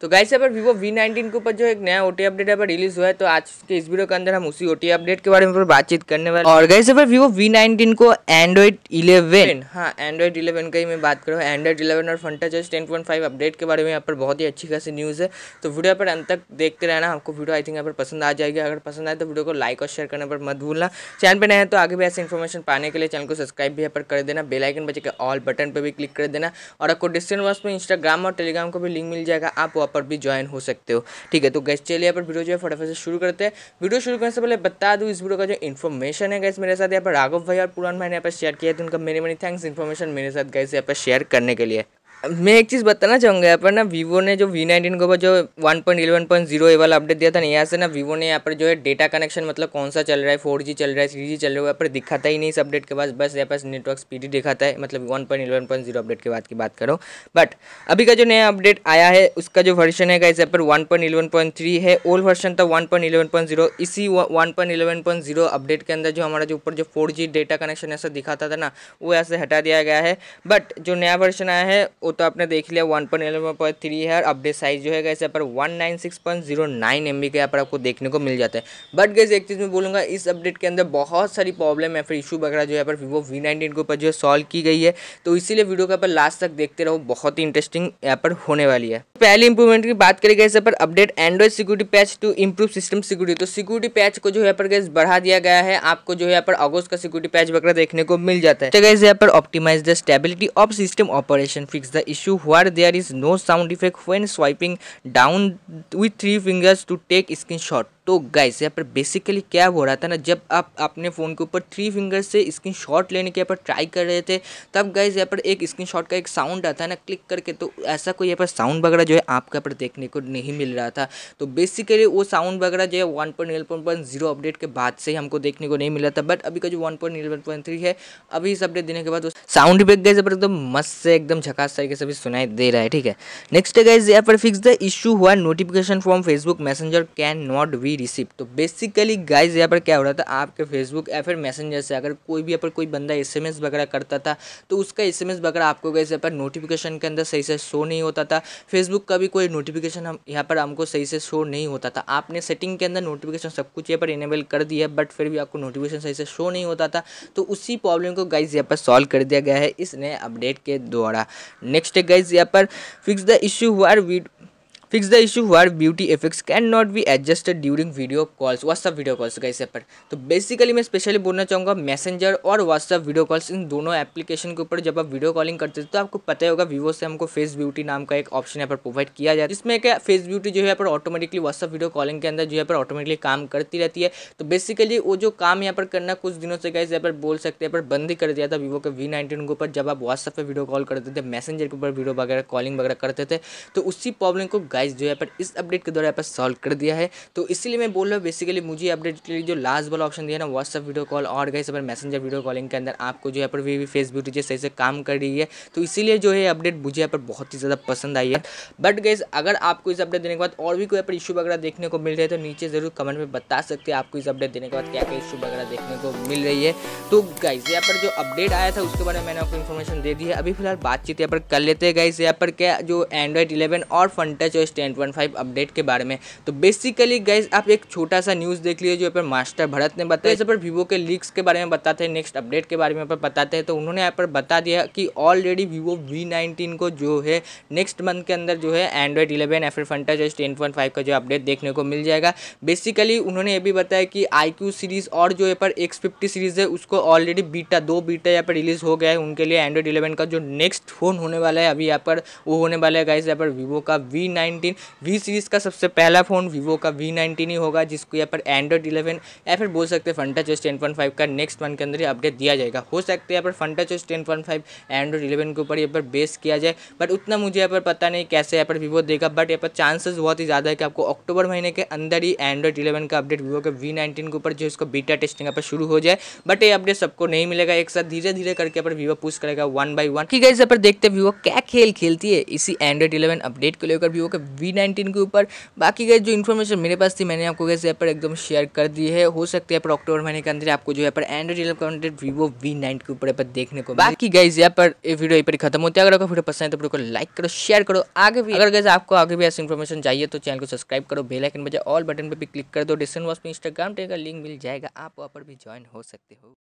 तो गाइस यहाँ पर वीवो वी नाइनटीन के ऊपर जो एक नया ओटी अपडेट यहाँ पर रिलीज हुआ है तो आज के इस वीडियो के अंदर हम उसी ओटी अपडेट के बारे में बातचीत करने वाले और गाइस यहाँ पर वीवो वी नाइनटीन को एंड्रॉइड इलेवन हाँ एंड्रॉइड इलेवन का ही मैं बात कर रहा हूँ एंड्रॉइड इलेवन और Funtouch ten point five update के बारे में यहाँ पर बहुत ही अच्छी खासी न्यूज़ है तो वीडियो पर अंत तक देखते रहना आपको वीडियो आई थिंक यहाँ पर पसंद आ जाएगी अगर पसंद आए तो वीडियो को लाइक और शेयर करने पर मत भूलना चैनल पर नया तो आगे भी ऐसे इन्फॉर्मेशन पाने के लिए चैनल को सब्सक्राइब भी यहाँ पर कर देना बेलाइकन बचे के ऑल बटन पर भी क्लिक कर देना और आपको डिस्क्रिप्शन बॉक्स में इंस्टाग्राम और टेलीग्राम को भी लिंक मिल जाएगा आप पर भी ज्वाइन हो सकते हो ठीक है तो गैस चलिए यहाँ पर वीडियो जो है फटाफट से शुरू करते हैं वीडियो शुरू करने से पहले बता दूँ इस वीडियो का जो इन्फॉर्मेशन है गैस मेरे साथ यहाँ पर राघव भाई और पुरान भाई ने यहाँ पर शेयर किया है तो उनका मेरे मेरी थैंक्स इन्फॉर्मेशन मेरे साथ गैस यहाँ पर शेयर करने के लिए मैं एक चीज़ बताना चाहूँगा यहाँ पर ना वीवो ने जो वी नाइनटीन को जो one point eleven point zero वाला अपडेट दिया था ना यहाँ से ना वीवो ने यहाँ पर जो है डेटा कनेक्शन मतलब कौन सा चल रहा है फोर जी चल रहा है थ्री जी चल रहा है यहाँ पर दिखाता ही नहीं इस अपडेट के बाद बस यहाँ पास नेटवर्क स्पीड ही दिखाता है मतलब one point eleven point zero update के बाद की बात करो बट अभी का जो नया अपडेट आया है उसका जो वर्षन है इस यहाँ पर one point eleven point three है ओल्ड वर्षन था one point eleven point zero इसी one point eleven point zero update के अंदर जो हमारा जो ऊपर जो फोर जी डेटा कनेक्शन ऐसा दिखाता था ना वो ऐसे हटा दिया गया है बट जो नया वर्षन आया है वो तो आपने देख लिया one point eleven point three है और अपडेट साइज जो है गैस यहाँ पर one nine six point zero nine M B का यहाँ पर आपको देखने को मिल जाता है बट गैस एक चीज़ में बोलूँगा इस अपडेट के अंदर बहुत सारी प्रॉब्लम या फिर इशू वगैरह जो है पर वीवो वी नाइनटीन के ऊपर जो है सॉल्व की गई है तो इसीलिए वीडियो का पर लास्ट तक देखते रहो बहुत ही इंटरेस्टिंग यहाँ पर होने वाली है पहले इंप्रूवमेंट की बात करें गैस पर update Android security patch to improve system security तो सिक्योरिटी पैच को जो है पर गैस बढ़ा दिया गया है आपको जो है यहाँ पर अगस्त का सिक्योरिटी पैच वगैरह देखने को मिल जाता है तो गैस यहाँ पर optimise the stability of system operation fix the issue where there is no sound effect when swiping down with three fingers to take screenshot. तो गाइस यहाँ पर बेसिकली क्या हो रहा था ना जब आप अपने फ़ोन के ऊपर थ्री फिंगर से स्क्रीन शॉट लेने के यहाँ पर ट्राई कर रहे थे तब गाइस यहाँ पर एक शॉट का एक साउंड आता है ना क्लिक करके तो ऐसा कोई यहाँ पर साउंड वगैरह जो है यहाँ पर देखने को नहीं मिल रहा था तो बेसिकली वो साउंड वगैरह जो है वन अपडेट के बाद से ही हमको देखने को नहीं मिला था बट अभी का जो वन है अभी इस अपडेट देने के बाद साउंड भी गए पर एकदम मस्त से एकदम झकास तरीके से भी सुनाई दे रहा है ठीक है नेक्स्ट गाइज यहाँ पर फिक्स द इशू हुआ notification from Facebook Messenger can not be received तो बेसिकली गाइज यहाँ पर क्या हो रहा था आपके फेसबुक या फिर मैसेंजर से अगर कोई भी यहाँ पर कोई बंदा एस वगैरह करता था तो उसका एस वगैरह आपको गाइज यहाँ पर नोटिफिकेशन के अंदर सही से शो नहीं होता था फेसबुक का भी कोई नोटिफिकेशन हम यहाँ पर हमको सही से शो नहीं होता था आपने सेटिंग के अंदर नोटिफिकेशन सब कुछ यहाँ पर इनेबल कर दिया बट फिर भी आपको नोटिफिकेशन सही से शो नहीं होता था तो उसी प्रॉब्लम को गाइज यहाँ पर सॉल्व कर दिया गया है इस नए अपडेट के द्वारा नेक्स्ट है गाइज यहाँ पर फिक्स द इश्यू हुआ वीड फिक्स द इशू हुआर beauty effects can not be adjusted during video calls WhatsApp video calls का इस पर तो बेसिकली मैं स्पेशली बोलना चाहूँगा मैसेंजर और व्हाट्सअप वीडियो कॉल्स इन दोनों एप्लीकेशन के ऊपर जब आप वीडियो कॉलिंग करते हैं तो आपको पता ही होगा वीवो से हमको फेस ब्यूटी नाम का एक ऑप्शन यहाँ पर प्रोवाइड किया जाता है इसमें क्या फेस ब्यूटी जो है पर ऑटोमेटिकली व्हाट्सअप वीडियो कॉलिंग के अंदर जो है पर ऑटोमेटिकली काम करती रहती है तो बेसिकली वो जो काम यहाँ पर करना कुछ दिनों से गाइज यहाँ पर बोल सकते हैं पर बंद ही कर दिया था वीवो के वी नाइनटीन के ऊपर जब आप व्हाट्सअप पर वीडियो कॉल करते थे मैसेंजर के ऊपर वीडियो वगैरह कॉलिंग वगैरह करते थे तो उसी प्रॉब्लम को गाइस जो यहाँ पर इस अपडेट के द्वारा यहाँ पर सॉल्व कर दिया है तो इसलिए मैं बोल रहा हूँ बेसिकली मुझे अपडेट के लिए जो लास्ट वाला ऑप्शन दिया ना व्हाट्सअप वीडियो कॉल और गाइस अपने मैसेंजर वीडियो कॉलिंग के अंदर आपको जो यहाँ पर वी फेस ब्यूटी जो सही से काम कर रही है तो इसीलिए जो है अपडेट मुझे यहाँ पर बहुत ही ज़्यादा पसंद आई है बट गाइज अगर आपको इस अपडेट देने के बाद और भी कोई यहाँ पर इशू वगैरह देखने को मिल रहा है तो नीचे ज़रूर कमेंट में बता सकते हैं आपको इस अपडेट देने के बाद क्या क्या इशू वगैरह देखने को मिल रही है तो गाइज यहाँ पर जो अपडेट आया था उसके बारे में मैंने आपको इन्फॉर्मेशन दे दी है अभी फिलहाल बातचीत यहाँ पर कर लेते हैं गाइज यहाँ पर क्या जो एंड्रॉइड इलेवन और Funtouch OS ten point five update के बारे में तो बेसिकली गाइज आप एक छोटा सा न्यूज़ देख लीजिए जो यहाँ पर मास्टर भरत ने बताया इस पर वीवो के लीक्स के बारे में बताते हैं नेक्स्ट अपडेट के बारे में पर बताते हैं तो उन्होंने यहाँ पर बता दिया कि ऑलरेडी वीवो वी को जो है नेक्स्ट मंथ के अंदर जो है एंड्रॉइड इलेवन एफ फिर फंटज टेन पॉइंट फाइव का जो अपडेट देखने को मिल जाएगा बेसिकली उन्होंने ये भी बताया कि आई सीरीज़ और जो यहाँ पर एक्स सीरीज़ है उसको ऑलरेडी बीटा दो बीटा यहाँ पर रिलीज़ हो गया है उनके लिए एंड्रॉइड इलेवन का जो नेक्स्ट फ़ोन होने वाला है अभी यहाँ पर वो होने वाला है गाइज यहाँ पर वीवो का V nine nineteen V series का सबसे पहला फ़ोन वीवो का वी नाइनटीन ही होगा जिसको यहाँ पर एंड्रॉइड इलेवन या फिर बोल सकते हैं Funtouch OS ten point five का नेक्स्ट मंथ के अंदर ही अपडेट दिया जाएगा हो सकता है यहाँ पर Funtouch OS ten point five Android eleven के ऊपर यहाँ पर बेस किया जाए बट उतना मुझे यहाँ पर पता नहीं कैसे यहाँ पर वीवो देगा बट यहाँ पर चांसेस बहुत ही ज़्यादा है कि आपको अक्टूबर महीने के अंदर ही एंड्रॉइड इलेवन का अपडेट वीवो के वी नाइनटीन के ऊपर जो इसको बीटा टेस्टिंग यहाँ पर शुरू हो जाए बट ये अपडेट सबको नहीं मिलेगा एक साथ धीरे धीरे करके यहाँ पर वीवो पुश करेगा वन बाई वन की है यहाँ पर देखते वीवो क्या खेल खेलती है इसी एंड्रॉइड इलेवन अपडेट को लेकर वीवो के वी नाइनटीन के ऊपर बाकी गए जो इन्फॉर्मेशन मेरे पास थी मैंने आपको कैसे यहाँ पर एकदम शेयर कर दी है हो सकती है पर अक्टूबर महीने के अंदर आपको जो है पर Android eleven content Vivo V nine के ऊपर देखने को बाकी गए यहाँ पर ये वीडियो यहाँ पर खत्म होती है अगर आपको वीडियो पसंद है तो वीडियो को लाइक करो शेयर करो आगे भी अगर गए आपको आगे भी ऐसी इन्फॉर्मेशन चाहिए तो चैनल को सब्सक्राइब करो बेल आइकन बजाय ऑल बटन पर भी क्लिक कर दो डिस्क्रिप्शन बॉक्स में इंस्टाग्राम टेगा लिंक मिल जाएगा आप वहाँ पर भी ज्वाइन हो सकते हो